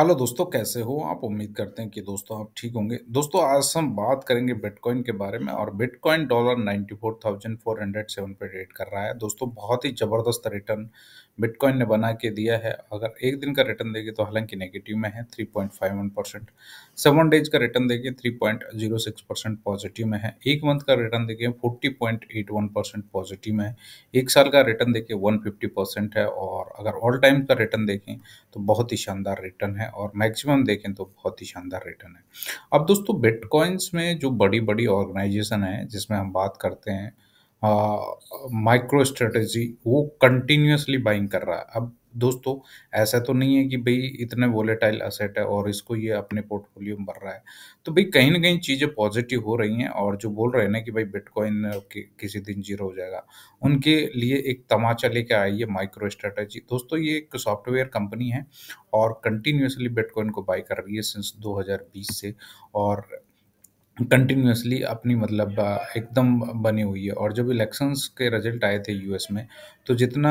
hello दोस्तों कैसे हो आप उम्मीद करते हैं कि दोस्तों आप ठीक होंगे दोस्तों आज हम बात करेंगे बिटकॉइन के बारे में और bitcoin dollar ninety four four thousand hundred seven पर रेट कर रहा है दोस्तों बहुत ही ज़बरदस्त रिटर्न बिटकॉइन ने बना के दिया है अगर एक दिन का रिटर्न देगी तो हालांकि नेगेटिव में है वन परसेंट सेवन डेज का रिटर्न देखिए सिक्स परसेंट पॉजिटिव में है एक मंथ का रिटर्न देखिए वन परसेंट पॉजिटिव में है एक साल का रिटर्न देखिए फिफ्टी परसेंट है और अगर ऑल टाइम का रिटर्न देखें तो बहुत ही शानदार रिटर्न है है और मैक्सिमम देखें तो बहुत ही शानदार रिटर्न है अब दोस्तों बिटकॉइंस में जो बड़ी बड़ी ऑर्गेनाइजेशन है जिसमें हम बात करते हैं माइक्रो स्ट्रेटजी वो कंटिन्यूसली बाइंग कर रहा है अब दोस्तों ऐसा तो नहीं है कि भाई इतने वोलेटाइल असेट है और इसको ये अपने पोर्टफोलियो में भर रहा है तो भाई कहीं ना कहीं चीज़ें पॉजिटिव हो रही हैं और जो बोल रहे हैं ना कि भाई बिटकॉइन कि, किसी दिन जीरो हो जाएगा उनके लिए एक तमाचा लेके आई है माइक्रो स्ट्रेटेजी दोस्तों ये एक सॉफ्टवेयर कंपनी है और कंटिन्यूसली बिटकॉइन को बाई कर रही है सिंस 2020 से और कंटिन्यूसली अपनी मतलब एकदम बनी हुई है और जब इलेक्शंस के रिजल्ट आए थे यूएस में तो जितना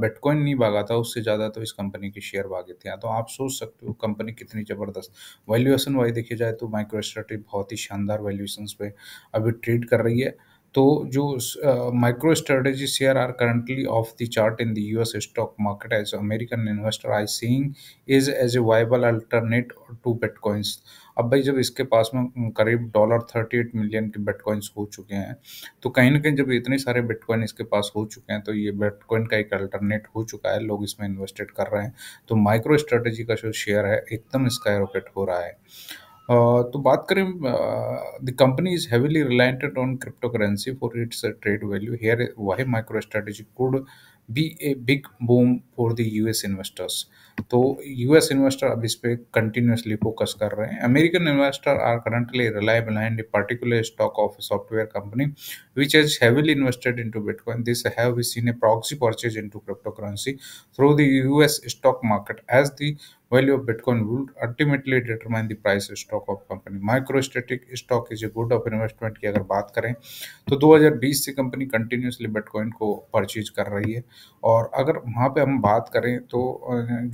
बिटकॉइन नहीं भागा था उससे ज़्यादा तो इस कंपनी के शेयर भागे थे हाँ, तो आप सोच सकते हो कंपनी कितनी ज़बरदस्त वैल्यूएशन वाइज देखी जाए तो माइक्रो बहुत ही शानदार वैल्यूएशन पे अभी ट्रेड कर रही है तो जो micro strategy share are currently of the chart in the US stock market as American investor I seeing is as a viable alternate to bitcoins अब भाई जब इसके पास में करीब डॉलर थर्टी एट मिलियन के बिटकॉइंस हो चुके हैं तो कहीं ना कहीं जब इतने सारे बिटकॉइन इसके पास हो चुके हैं तो ये बिटकॉइन का एक अल्टरनेट हो चुका है लोग इसमें इन्वेस्टेड कर रहे हैं तो माइक्रो स्ट्रेटेजी का जो शेयर है एकदम इसका रॉकेट हो रहा है तो बात करें the company is heavily reliant on crypto currency for its trade value here why micro strategy could be a big boom for the U S investors तो यूएस इन्वेस्टर अब इस पर कंटिन्यूसली फोकस कर रहे हैं American investor are currently reliable and a particular stock of software company which is heavily invested into bitcoin this have proxy purchase into crypto currency through the US stock market as the value of bitcoin will ultimately determine the price stock of company microstrategy stock is a good of investment की अगर बात करें तो दो हजार बीस से company continuously bitcoin को परचेज कर रही है और अगर वहाँ पे हम बात करें तो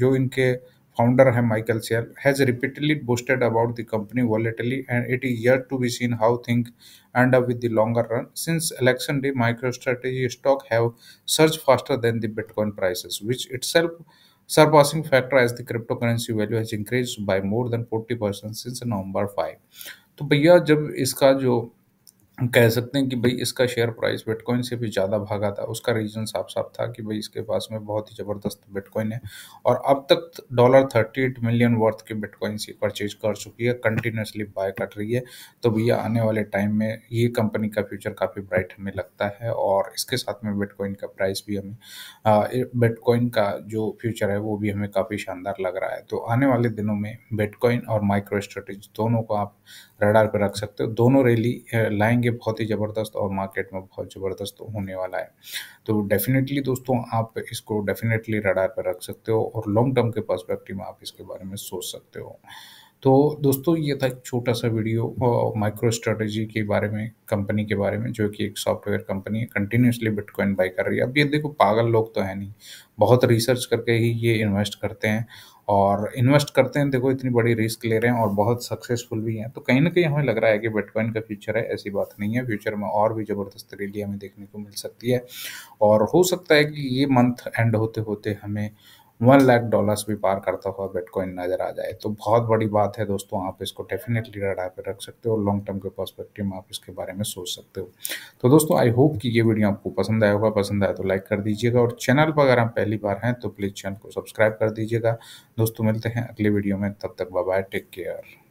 जो इनके फाउंडर है Michael Saylor has repeatedly boasted about the company volatility and it is yet to be seen how think and up with the longer run since election day micro strategy stock have surged faster than the bitcoin prices which it surpassing factor as the crypto currency value has increase by more than forty since November five तो भैया जब इसका जो कह सकते हैं कि भाई इसका शेयर प्राइस बिटकॉइन से भी ज़्यादा भागा था उसका रीज़न साफ साफ था कि भाई इसके पास में बहुत ही ज़बरदस्त बिटकॉइन है और अब तक dollar thirty eight million worth के बिटकॉइन से परचेज कर चुकी है कंटिन्यूसली बाय कर रही है तो भैया आने वाले टाइम में ये कंपनी का फ्यूचर काफ़ी ब्राइट हमें लगता है और इसके साथ में बिटकॉइन का प्राइस भी हमें बिटकॉइन का जो फ्यूचर है वो भी हमें काफ़ी शानदार लग रहा है तो आने वाले दिनों में बिटकॉइन और माइक्रो स्ट्रेटेजी दोनों को आप रडार पर रख सकते हो दोनों रैली लाएंगे ये बहुत ही ज़बरदस्त और मार्केट में बहुत ज़बरदस्त होने वाला है तो डेफिनेटली दोस्तों आप इसको डेफिनेटली रडार पर रख सकते हो और लॉन्ग टर्म के पर्सपेक्टिव में आप इसके बारे में सोच सकते हो तो दोस्तों ये था एक छोटा सा वीडियो माइक्रो स्ट्रेटजी के बारे में कंपनी के बारे में जो कि एक सॉफ्टवेयर कंपनी है कंटिन्यूसली बिटकॉइन बाई कर रही है अब ये देखो पागल लोग तो है नहीं बहुत रिसर्च करके ही ये इन्वेस्ट करते हैं और इन्वेस्ट करते हैं देखो इतनी बड़ी रिस्क ले रहे हैं और बहुत सक्सेसफुल भी हैं तो कहीं ना कहीं हमें लग रहा है कि बिटकॉइन का फ्यूचर है ऐसी बात नहीं है फ्यूचर में और भी ज़बरदस्त रैली हमें देखने को मिल सकती है और हो सकता है कि ये मंथ एंड होते होते हमें वन लाख डॉलर्स भी पार करता हुआ बिटकॉइन नज़र आ जाए तो बहुत बड़ी बात है दोस्तों आप इसको डेफिनेटली रडार पर रख सकते हो लॉन्ग टर्म के पर्सपेक्टिव में आप इसके बारे में सोच सकते हो तो दोस्तों आई होप कि ये वीडियो आपको पसंद आया होगा पसंद आया तो लाइक कर दीजिएगा और चैनल पर अगर आप पहली बार हैं तो प्लीज़ चैनल को सब्सक्राइब कर दीजिएगा दोस्तों मिलते हैं अगले वीडियो में तब तक बाय टेक केयर